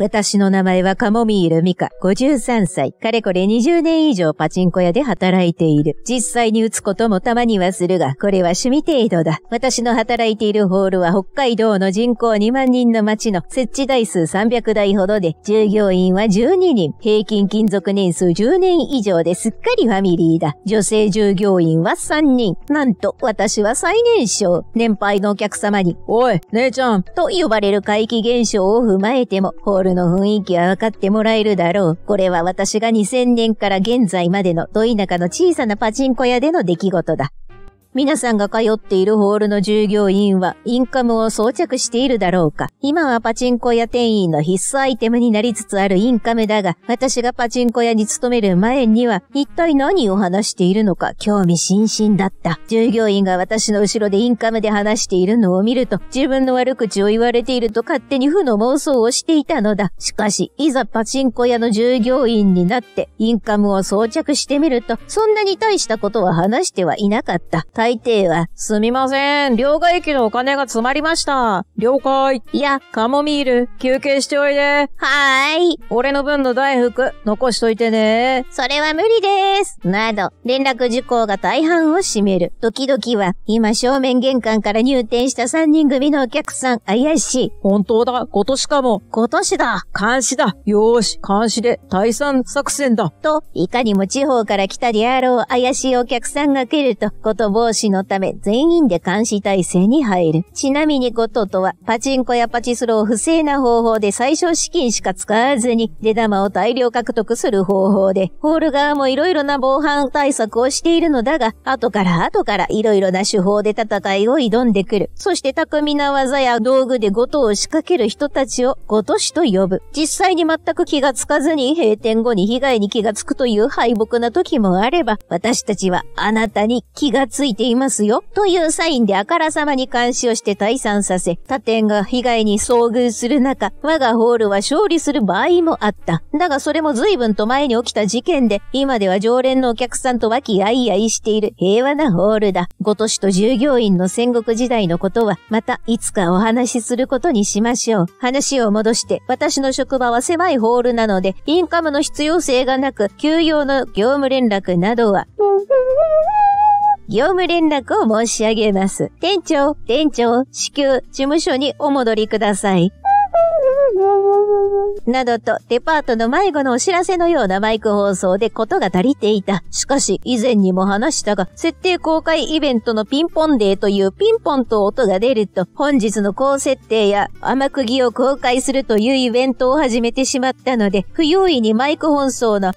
私の名前はカモミールミカ、53歳。かれこれ20年以上パチンコ屋で働いている。実際に打つこともたまにはするが、これは趣味程度だ。私の働いているホールは北海道の人口2万人の町の設置台数300台ほどで、従業員は12人。平均勤続年数10年以上ですっかりファミリーだ。女性従業員は3人。なんと、私は最年少。年配のお客様に、おい、姉ちゃんと呼ばれる怪奇現象を踏まえても、ホールの雰囲気は分かってもらえるだろう。これは私が2000年から現在までのど田舎の小さなパチンコ屋での出来事だ。皆さんが通っているホールの従業員はインカムを装着しているだろうか。今はパチンコ屋店員の必須アイテムになりつつあるインカムだが、私がパチンコ屋に勤める前には一体何を話しているのか興味津々だった。従業員が私の後ろでインカムで話しているのを見ると、自分の悪口を言われていると勝手に負の妄想をしていたのだ。しかし、いざパチンコ屋の従業員になってインカムを装着してみると、そんなに大したことは話してはいなかった。大抵は、すみません、両替機のお金が詰まりました。了解。いや、カモミール、休憩しておいで。はーい。俺の分の大福、残しといてね。それは無理です。など、連絡事項が大半を占める。時々は、今正面玄関から入店した3人組のお客さん、怪しい。本当だ、今年かも。今年だ。監視だ。よーし、監視で、退散作戦だ。と、いかにも地方から来たであろう怪しいお客さんが来ると、ことぼ防止のため全員で監視体制に入る。ちなみにゴととは、パチンコやパチスロを不正な方法で最小資金しか使わずに、出玉を大量獲得する方法で、ホール側も色々な防犯対策をしているのだが、後から後から色々な手法で戦いを挑んでくる。そして巧みな技や道具でゴトを仕掛ける人たちをゴとしと呼ぶ。実際に全く気がつかずに閉店後に被害に気がつくという敗北な時もあれば、私たちはあなたに気がついてていますよ、というサインであからさまに監視をして退散させ、他店が被害に遭遇する中、我がホールは勝利する場合もあった。だがそれも随分と前に起きた事件で、今では常連のお客さんと和気あいあいしている平和なホールだ。ご年と従業員の戦国時代のことは、またいつかお話しすることにしましょう。話を戻して、私の職場は狭いホールなので、インカムの必要性がなく、休養の業務連絡などは、業務連絡を申し上げます。店長、店長、至急、事務所にお戻りください。などと、デパートの迷子のお知らせのようなマイク放送でことが足りていた。しかし、以前にも話したが、設定公開イベントのピンポンデーというピンポンと音が出ると、本日の高設定や甘釘を公開するというイベントを始めてしまったので、不用意にマイク放送の、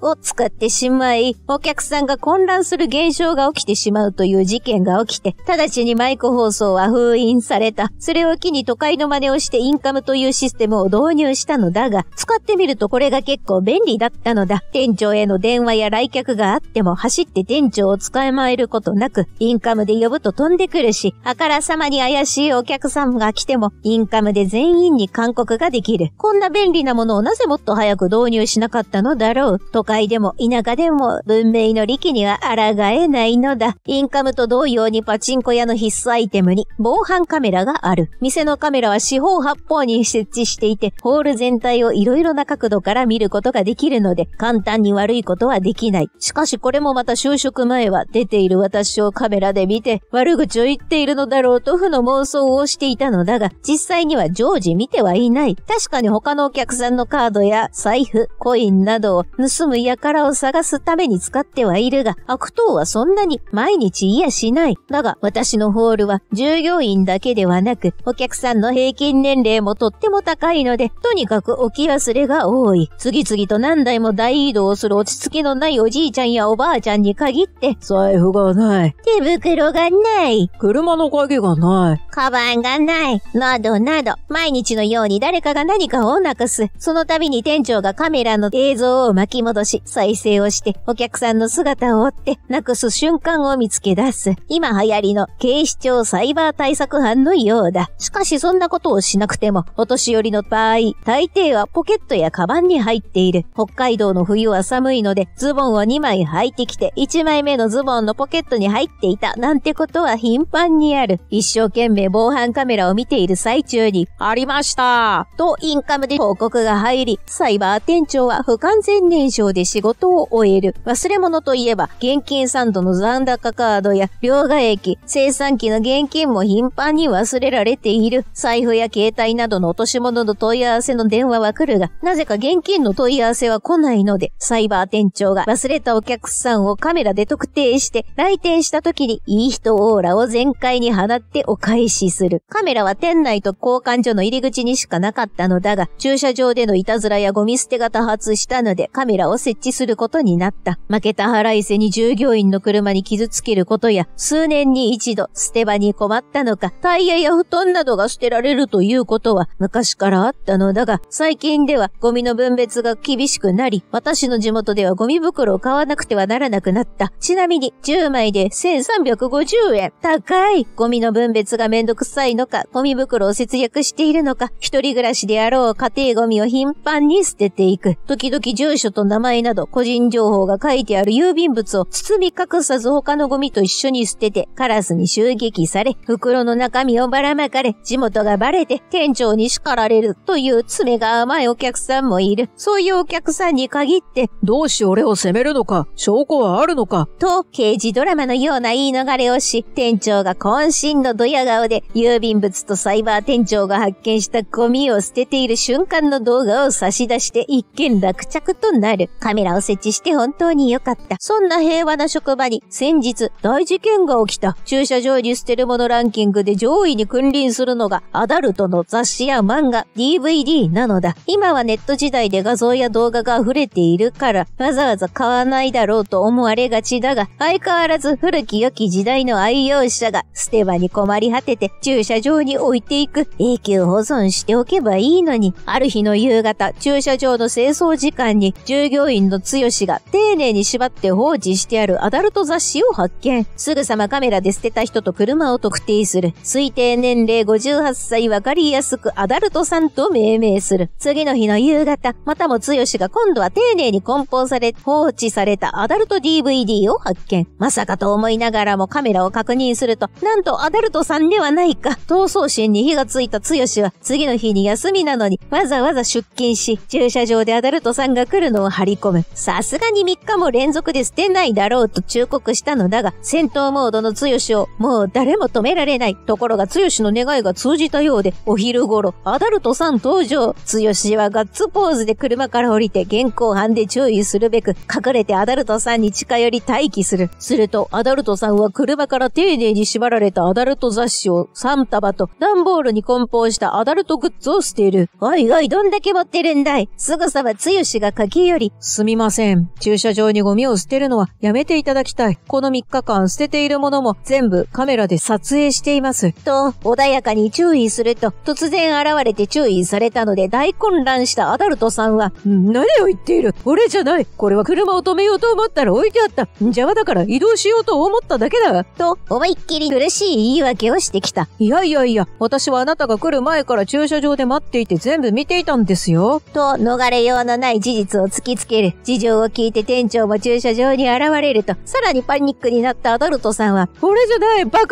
を使ってしまい、お客さんが混乱する現象が起きてしまうという事件が起きて、直ちにマイク放送は封印された。それを機に都会の真似をしてインカムというシステムを導入したのだが、使ってみるとこれが結構便利だったのだ。店長への電話や来客があっても走って店長を捕まえることなく、インカムで呼ぶと飛んでくるし、あからさまに怪しいお客さんが来ても、インカムで全員に勧告ができる。こんな便利なものをなぜもっと早く導入しなかったのだろう。と会でも田舎でも文明の利器には抗えないのだ。インカムと同様にパチンコ屋の必須アイテムに防犯カメラがある。店のカメラは四方八方に設置していて、ホール全体を色々な角度から見ることができるので、簡単に悪いことはできない。しかしこれもまた就職前は出ている私をカメラで見て、悪口を言っているのだろうと負の妄想をしていたのだが、実際には常時見てはいない。確かに他のお客さんのカードや財布、コインなどを盗むむ輩を探すために使ってはいるが、悪党はそんなに毎日いしない。だが、私のホールは従業員だけではなく、お客さんの平均年齢もとっても高いので、とにかく置き忘れが多い。次々と何台も大移動する落ち着きのないおじいちゃんやおばあちゃんに限って、財布がない。手袋がない。車の鍵がない。カバンがない。などなど、毎日のように誰かが何かをなくす。その度に店長がカメラの映像を巻き戻しし、再生をして、お客さんの姿を追って、なくす瞬間を見つけ出す。今流行りの警視庁サイバー対策班のようだ。しかしそんなことをしなくても、お年寄りの場合、大抵はポケットやカバンに入っている。北海道の冬は寒いので、ズボンを2枚履いてきて、1枚目のズボンのポケットに入っていた、なんてことは頻繁にある。一生懸命防犯カメラを見ている最中に、ありましたとインカムで報告が入り、サイバー店長は不完全燃焼でで仕事を終える。忘れ物といえば、現金サンドの残高カードや、両替液、生産機の現金も頻繁に忘れられている。財布や携帯などの落とし物の問い合わせの電話は来るが、なぜか現金の問い合わせは来ないので、サイバー店長が忘れたお客さんをカメラで特定して、来店した時にいい人オーラを全開に放ってお返しする。カメラは店内と交換所の入り口にしかなかったのだが、駐車場でのいたずらやゴミ捨てが多発したので、カメラを設置することになった。負けた腹いせに従業員の車に傷つけることや、数年に一度捨て場に困ったのか、タイヤや布団などが捨てられるということは昔からあったのだが、最近ではゴミの分別が厳しくなり、私の地元ではゴミ袋を買わなくてはならなくなった。ちなみに、10枚で1350円。高い。ゴミの分別がめんどくさいのか、ゴミ袋を節約しているのか、一人暮らしであろう家庭ゴミを頻繁に捨てていく。時々住所と名前内など個人情報が書いてある郵便物を包み隠さず他のゴミと一緒に捨てて、カラスに襲撃され、袋の中身をばらまかれ、地元がバレて店長に叱られるという爪が甘いお客さんもいる。そういうお客さんに限って、どうして俺を責めるのか、証拠はあるのか、と刑事ドラマのような言い逃れをし、店長が渾身のドヤ顔で郵便物とサイバー店長が発見したゴミを捨てている瞬間の動画を差し出して一件落着となる。カメラを設置して本当に良かった。そんな平和な職場に先日大事件が起きた。駐車場に捨てるものランキングで上位に君臨するのがアダルトの雑誌や漫画、DVD なのだ。今はネット時代で画像や動画が溢れているから、わざわざ買わないだろうと思われがちだが、相変わらず古き良き時代の愛用者が捨て場に困り果てて駐車場に置いていく。永久保存しておけばいいのに。ある日の夕方、駐車場の清掃時間に従業員員のつよしが丁寧に縛って放置してあるアダルト雑誌を発見。すぐさまカメラで捨てた人と車を特定する。推定年齢58歳わかりやすくアダルトさんと命名する。次の日の夕方、またもつよしが今度は丁寧に梱包され、放置されたアダルト DVD を発見。まさかと思いながらもカメラを確認すると、なんとアダルトさんではないか。闘争心に火がついたつよしは、次の日に休みなのに、わざわざ出勤し、駐車場でアダルトさんが来るのを張り込む。さすがに3日も連続で捨てないだろうと忠告したのだが、戦闘モードの強しをもう誰も止められない。ところが強しの願いが通じたようで、お昼頃、アダルトさん登場。強しはガッツポーズで車から降りて現行犯で注意するべく、隠れてアダルトさんに近寄り待機する。すると、アダルトさんは車から丁寧に縛られたアダルト雑誌を3束と段ボールに梱包したアダルトグッズを捨てる。おいおい、どんだけ持ってるんだいすぐさま強しが駆け寄り、すみません。駐車場にゴミを捨てるのはやめていただきたい。この3日間捨てているものも全部カメラで撮影しています。と、穏やかに注意すると、突然現れて注意されたので大混乱したアダルトさんは、何を言っている俺じゃない。これは車を止めようと思ったら置いてあった。邪魔だから移動しようと思っただけだ。と、思いっきり苦しい言い訳をしてきた。いやいやいや、私はあなたが来る前から駐車場で待っていて全部見ていたんですよ。と、逃れようのない事実を突きつけける。事情を聞いて店長も駐車場に現れると、さらにパニックになったアダルトさんは、これじゃないバカ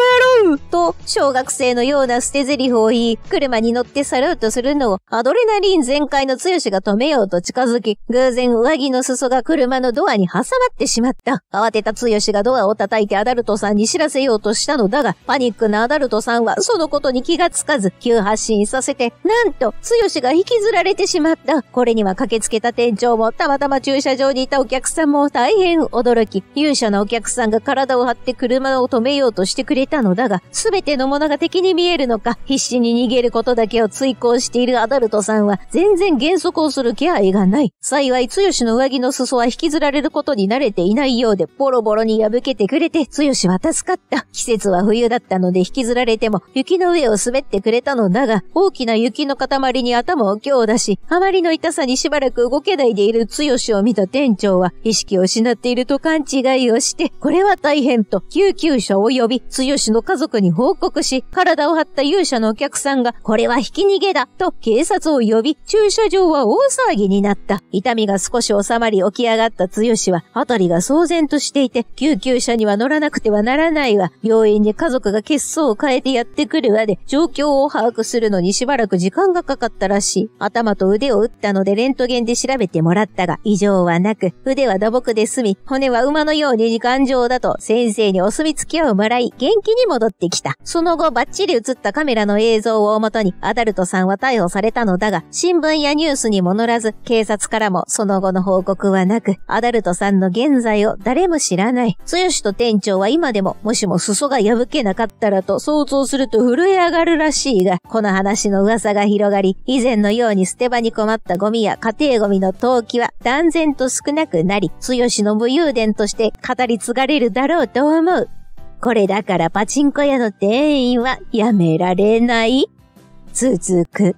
野郎と、小学生のような捨て台詞を言い、車に乗って去ろうとするのを、アドレナリン全開の強しが止めようと近づき、偶然上着の裾が車のドアに挟まってしまった。慌てた強しがドアを叩いてアダルトさんに知らせようとしたのだが、パニックなアダルトさんはそのことに気がつかず、急発進させて、なんと、強しが引きずられてしまった。これには駆けつけた店長もたまたまま駐車場にいたお客さんも大変驚き、勇者のお客さんが体を張って車を止めようとしてくれたのだが、すべてのものが敵に見えるのか、必死に逃げることだけを追行しているアダルトさんは、全然減速をする気配がない。幸い、つよしの上着の裾は引きずられることに慣れていないようで、ボロボロに破けてくれて、つよしは助かった。季節は冬だったので引きずられても、雪の上を滑ってくれたのだが、大きな雪の塊に頭を強打し、あまりの痛さにしばらく動けないでいるつよし士を見た店長は意識を失っていると勘違いをして、これは大変と救急車を呼び、つよの家族に報告し、体を張った勇者のお客さんが、これはひき逃げだと警察を呼び、駐車場は大騒ぎになった。痛みが少し収まり起き上がったつよは、辺りが騒然としていて、救急車には乗らなくてはならないわ。病院に家族が血相を変えてやってくるわで、状況を把握するのにしばらく時間がかかったらしい。頭と腕を打ったのでレントゲンで調べてもらったが、異異常はなく、腕は土木で済み、骨は馬のように頑丈だと先生にお墨付きをもらい、元気に戻ってきた。その後、バッチリ映ったカメラの映像をもとに、アダルトさんは逮捕されたのだが、新聞やニュースにも乗らず、警察からもその後の報告はなく、アダルトさんの現在を誰も知らない。つよしと店長は今でも、もしも裾が破けなかったらと想像すると震え上がるらしいが、この話の噂が広がり、以前のように捨て場に困ったゴミや家庭ゴミの投棄は断漫然と少なくなり、強しの武勇伝として語り継がれるだろうと思う。これだからパチンコ屋の店員はやめられない。続く。